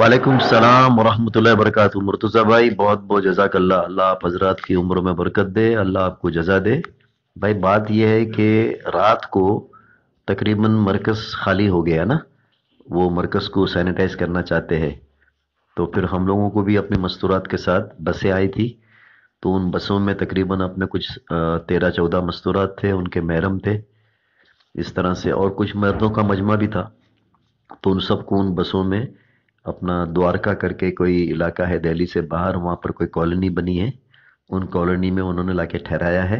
وعلیکم السلام ورحمۃ اللہ وبرکاتہ مرتضی بھائی بہت بہت جزاک اللہ اللہ آپ حضرات کی عمروں میں برکت دے اللہ آپ کو جزا دے بھائی بات یہ ہے کہ رات کو تقریباً مرکز خالی ہو گیا نا وہ مرکز کو سینیٹائز کرنا چاہتے ہیں تو پھر ہم لوگوں کو بھی اپنے مستورات کے ساتھ بسیں آئی تھی تو ان بسوں میں تقریباً اپنے کچھ تیرہ چودہ مستورات تھے ان کے محرم تھے اس طرح سے اور کچھ مردوں کا مجمع بھی تھا تو ان سب کو ان بسوں میں اپنا دوارکا کر کے کوئی علاقہ ہے دہلی سے باہر وہاں پر کوئی کالونی بنی ہے ان کالونی میں انہوں نے لا کے ٹھہرایا ہے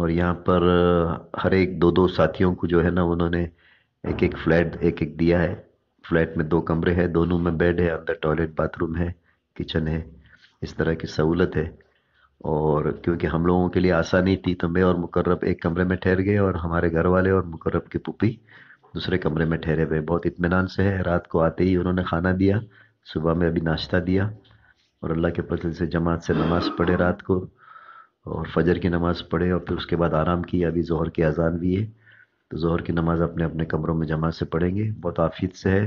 اور یہاں پر ہر ایک دو دو ساتھیوں کو جو ہے نا انہوں نے ایک ایک فلیٹ ایک ایک دیا ہے فلیٹ میں دو کمرے ہیں دونوں میں بیڈ ہے اندر ٹوائلٹ باتھ روم ہے کچن ہے اس طرح کی سہولت ہے اور کیونکہ ہم لوگوں کے لیے آسانی تھی تو میں اور مقرب ایک کمرے میں ٹھہر گئے اور ہمارے گھر والے اور مقرب کی پپی دوسرے کمرے میں ٹھہرے ہوئے بہت اطمینان سے ہے رات کو آتے ہی انہوں نے کھانا دیا صبح میں ابھی ناشتہ دیا اور اللہ کے فضل سے جماعت سے نماز پڑھے رات کو اور فجر کی نماز پڑھے اور پھر اس کے بعد آرام کیا ابھی ظہر کی اذان بھی ہے تو ظہر کی نماز اپنے اپنے کمروں میں جماعت سے پڑھیں گے بہت عافیت سے ہے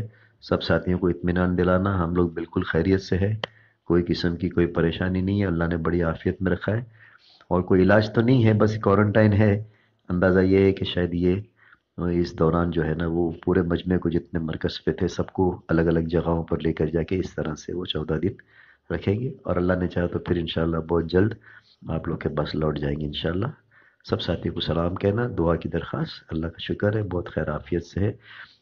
سب ساتھیوں کو اطمینان دلانا ہم لوگ بالکل خیریت سے ہے کوئی قسم کی کوئی پریشانی نہیں ہے اللہ نے بڑی عافیت میں رکھا ہے اور کوئی علاج تو نہیں ہے بس کوارنٹائن ہے اندازہ یہ ہے کہ شاید یہ اس دوران جو ہے نا وہ پورے مجمع کو جتنے مرکز پہ تھے سب کو الگ الگ جگہوں پر لے کر جا کے اس طرح سے وہ چودہ دن رکھیں گے اور اللہ نے چاہا تو پھر انشاءاللہ بہت جلد آپ لوگ کے پاس لوٹ جائیں گے انشاءاللہ سب ساتھی کو سلام کہنا دعا کی درخواست اللہ کا شکر ہے بہت خیرافیت سے ہے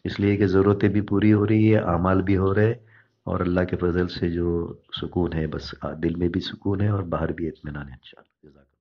اس لیے کہ ضرورتیں بھی پوری ہو رہی ہے اعمال بھی ہو رہے اور اللہ کے فضل سے جو سکون ہے بس دل میں بھی سکون ہے اور باہر بھی اطمینان ہے ان شاء اللہ